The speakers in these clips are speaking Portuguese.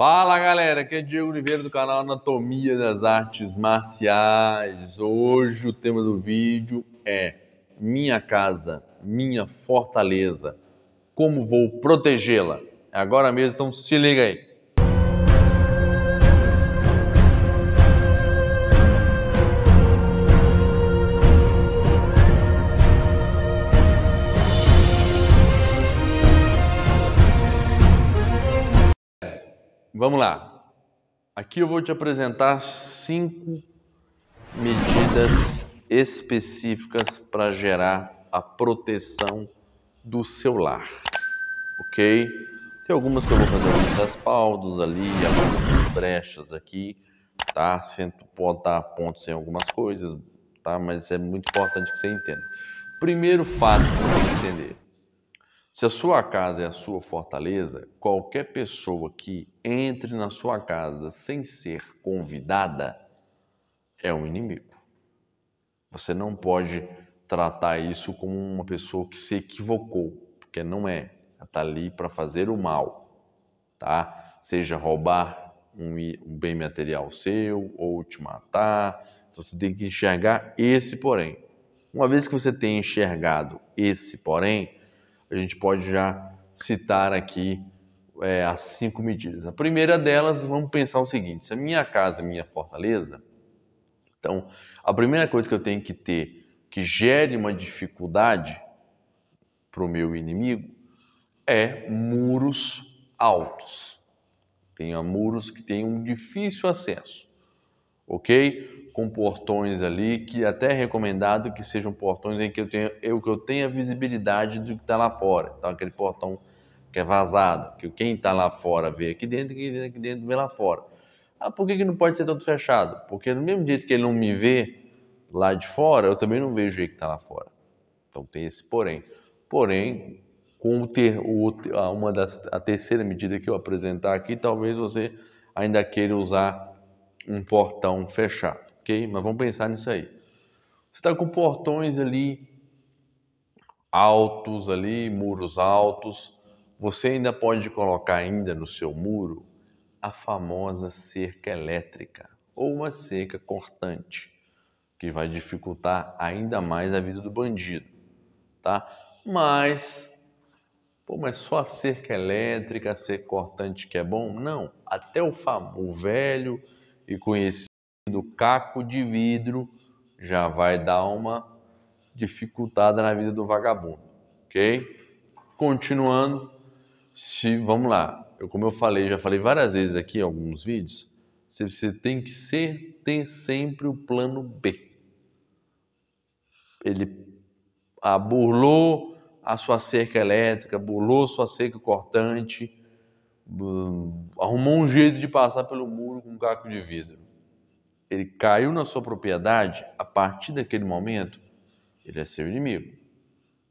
Fala galera, aqui é Diego Oliveira do canal Anatomia das Artes Marciais. Hoje o tema do vídeo é Minha Casa, Minha Fortaleza. Como vou protegê-la? É agora mesmo, então se liga aí. Vamos lá. Aqui eu vou te apresentar cinco medidas específicas para gerar a proteção do seu lar, ok? Tem algumas que eu vou fazer alguns respaldos ali, algumas brechas aqui, tá? Sento, pode dar pontos em algumas coisas, tá? Mas é muito importante que você entenda. Primeiro fato para você entender se a sua casa é a sua fortaleza, qualquer pessoa que entre na sua casa sem ser convidada é um inimigo. Você não pode tratar isso como uma pessoa que se equivocou, porque não é. Ela está ali para fazer o mal, tá? Seja roubar um, bem material seu ou te matar. Então você tem que enxergar esse porém. Uma vez que você tenha enxergado esse porém, a gente pode já citar aqui é, as cinco medidas. A primeira delas, vamos pensar o seguinte: se a minha casa, minha fortaleza, então a primeira coisa que eu tenho que ter que gere uma dificuldade para o meu inimigo é muros altos. Tenha muros que tenham um difícil acesso ok? Com portões ali, que é até é recomendado que sejam portões em que eu tenha, eu, que eu tenha visibilidade do que está lá fora. Então, aquele portão que é vazado, que quem está lá fora vê aqui dentro, quem está aqui dentro vê lá fora. Ah, por que, que não pode ser todo fechado? Porque do mesmo jeito que ele não me vê lá de fora, eu também não vejo ele que está lá fora. Então tem esse porém. Porém, com o ter, o, uma das, a terceira medida que eu apresentar aqui, talvez você ainda queira usar um portão fechado, ok? Mas vamos pensar nisso aí. Você está com portões ali altos ali, muros altos. Você ainda pode colocar ainda no seu muro a famosa cerca elétrica ou uma cerca cortante, que vai dificultar ainda mais a vida do bandido, tá? Mas pô, mas só a cerca elétrica, a cerca cortante que é bom? Não, até o, o velho e conhecido caco de vidro, já vai dar uma dificultada na vida do vagabundo, ok? Continuando, se vamos lá, eu como eu falei, já falei várias vezes aqui em alguns vídeos, você, você tem que ser, ter sempre o plano B. Ele ah, burlou a sua cerca elétrica, burlou sua cerca cortante, Hum, arrumou um jeito de passar pelo muro com um caco de vidro. Ele caiu na sua propriedade, a partir daquele momento, ele é seu inimigo.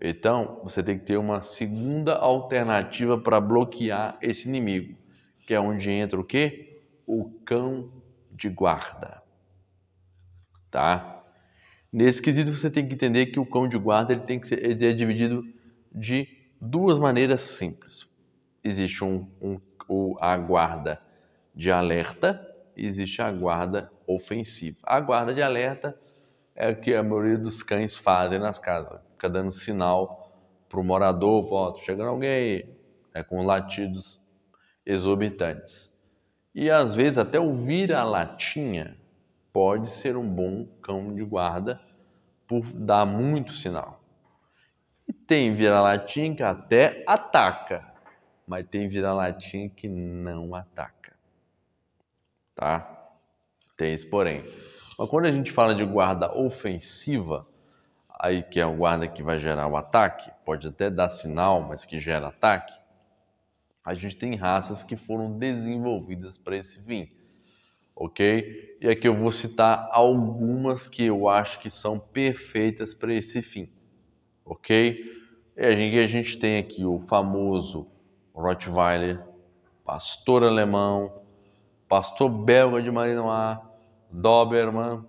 Então, você tem que ter uma segunda alternativa para bloquear esse inimigo, que é onde entra o quê? O cão de guarda. Tá? Nesse quesito, você tem que entender que o cão de guarda ele tem que ser ele é dividido de duas maneiras simples. Existe um, um o a guarda de alerta, existe a guarda ofensiva. A guarda de alerta é o que a maioria dos cães fazem nas casas, fica dando sinal para o morador, volta, chegando alguém aí, é, né, com latidos exorbitantes. E às vezes até o vira-latinha pode ser um bom cão de guarda por dar muito sinal. E tem vira-latinha que até ataca, mas tem vira-latinha que não ataca. Tá? Tem esse porém. Mas quando a gente fala de guarda ofensiva, aí que é o guarda que vai gerar o ataque, pode até dar sinal, mas que gera ataque, a gente tem raças que foram desenvolvidas para esse fim. Ok? E aqui eu vou citar algumas que eu acho que são perfeitas para esse fim. Ok? E a gente, a gente tem aqui o famoso Rottweiler, pastor alemão, pastor belga de Marinoá, Doberman,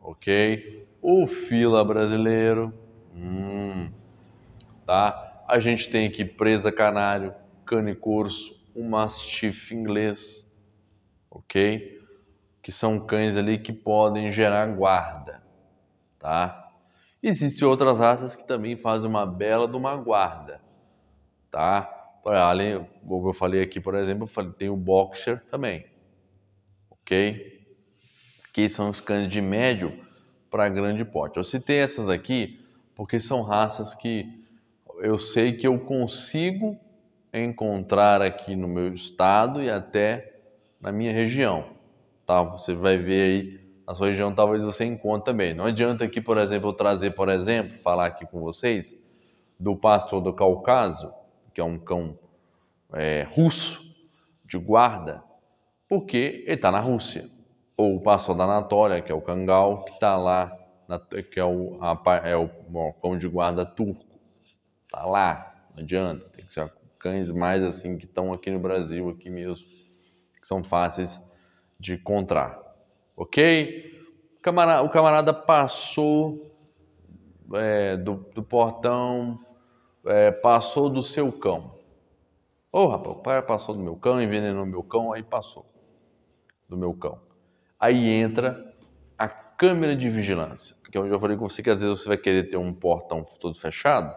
ok? O fila brasileiro, hum, tá? A gente tem aqui presa canário, cane corso, um mastiff inglês, ok? Que são cães ali que podem gerar guarda, tá? Existem outras raças que também fazem uma bela de uma guarda, tá? Além, como eu falei aqui, por exemplo, tem o boxer também, ok? Que são os cães de médio para grande porte. Eu citei essas aqui porque são raças que eu sei que eu consigo encontrar aqui no meu estado e até na minha região. Tá? Você vai ver aí na sua região, talvez você encontre também. Não adianta aqui, por exemplo, eu trazer, por exemplo, falar aqui com vocês do pastor do Cáucaso, que é um cão é, russo de guarda, porque ele está na Rússia. Ou o pastor da Anatólia, que é o cangal, que está lá, na, que é o, a, é o, cão de guarda turco. Está lá, não adianta, tem que ser cães mais assim que estão aqui no Brasil, aqui mesmo, que são fáceis de encontrar. Ok? O camarada, o camarada passou é, do, do portão é, passou do seu cão. Ô oh, rapaz, o pai passou do meu cão, envenenou meu cão, aí passou do meu cão. Aí entra a câmera de vigilância, que é onde eu falei com você que às vezes você vai querer ter um portão todo fechado,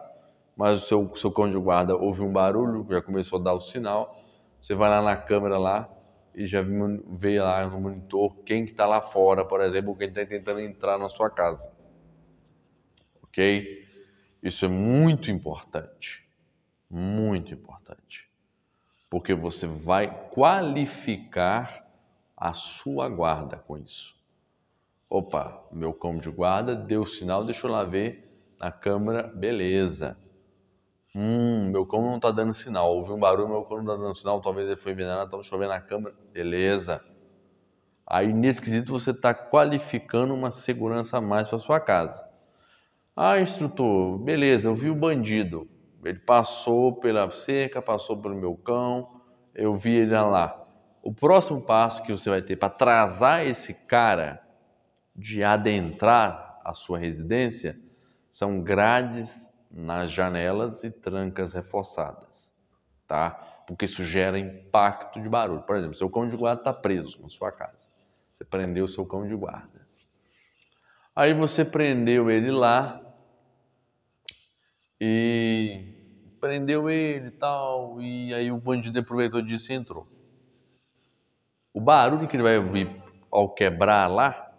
mas o seu, seu cão de guarda ouve um barulho, já começou a dar o sinal, você vai lá na câmera lá e já vê lá no monitor quem que está lá fora, por exemplo, quem está tentando entrar na sua casa. Ok? Isso é muito importante. Muito importante. Porque você vai qualificar a sua guarda com isso. Opa, meu cão de guarda deu sinal, deixa eu lá ver na câmera, beleza. Hum, meu cão não está dando sinal. Ouvi um barulho, meu cão não está dando sinal. Talvez ele foi envenenado, então deixa eu ver na câmera. Beleza. Aí, nesse quesito, você está qualificando uma segurança a mais para sua casa. Ah, instrutor, beleza, eu vi o bandido. Ele passou pela cerca, passou pelo meu cão, eu vi ele lá. O próximo passo que você vai ter para atrasar esse cara de adentrar a sua residência são grades nas janelas e trancas reforçadas, tá? Porque isso gera impacto de barulho. Por exemplo, seu cão de guarda está preso na sua casa. Você prendeu seu cão de guarda. Aí você prendeu ele lá, e prendeu ele e tal. E aí o bandido aproveitou disso e entrou. O barulho que ele vai ouvir ao quebrar lá,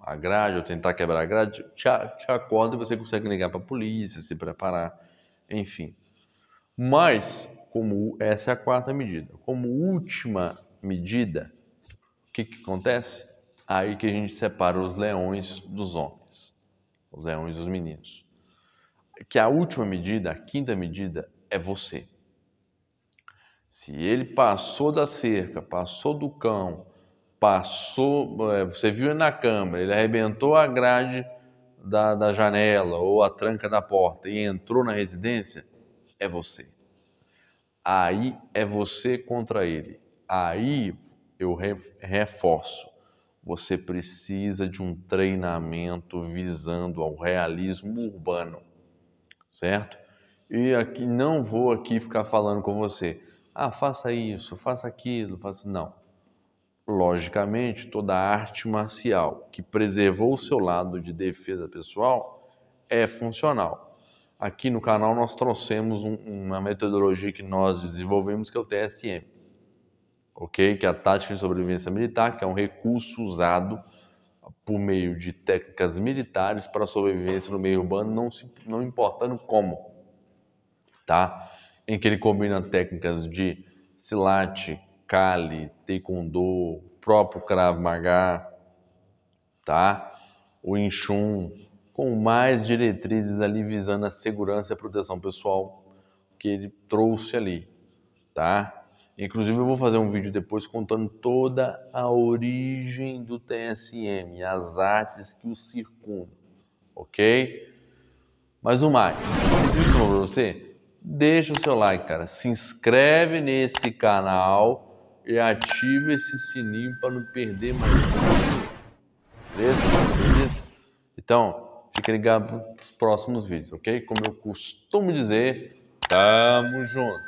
a grade, ou tentar quebrar a grade, te, te acorda e você consegue ligar para a polícia, se preparar, enfim. Mas, como essa é a quarta medida, como última medida, o que, que acontece? Aí que a gente separa os leões dos homens, os leões dos meninos que a última medida, a quinta medida, é você. Se ele passou da cerca, passou do cão, passou, é, você viu ele na câmera, ele arrebentou a grade da, da janela ou a tranca da porta e entrou na residência, é você. Aí é você contra ele. Aí eu reforço. Você precisa de um treinamento visando ao realismo urbano certo? E aqui não vou aqui ficar falando com você. Ah, faça isso, faça aquilo, faça não. Logicamente, toda arte marcial que preservou o seu lado de defesa pessoal é funcional. Aqui no canal nós trouxemos um, uma metodologia que nós desenvolvemos que é o TSM, ok? Que é a tática de sobrevivência militar, que é um recurso usado por meio de técnicas militares para sobrevivência no meio urbano, não, se, não importando como, tá? Em que ele combina técnicas de silate, kali, taekwondo, próprio Krav Maga, tá? O Inchun, com mais diretrizes ali visando a segurança e a proteção pessoal que ele trouxe ali, tá? Inclusive, eu vou fazer um vídeo depois contando toda a origem do TSM, as artes que o circundam, ok? Mas o mais, esse vídeo novo você, deixa o seu like, cara. Se inscreve nesse canal e ativa esse sininho para não perder mais vídeos. Beleza? Beleza? Então, fique ligado nos próximos vídeos, ok? Como eu costumo dizer, tamo junto!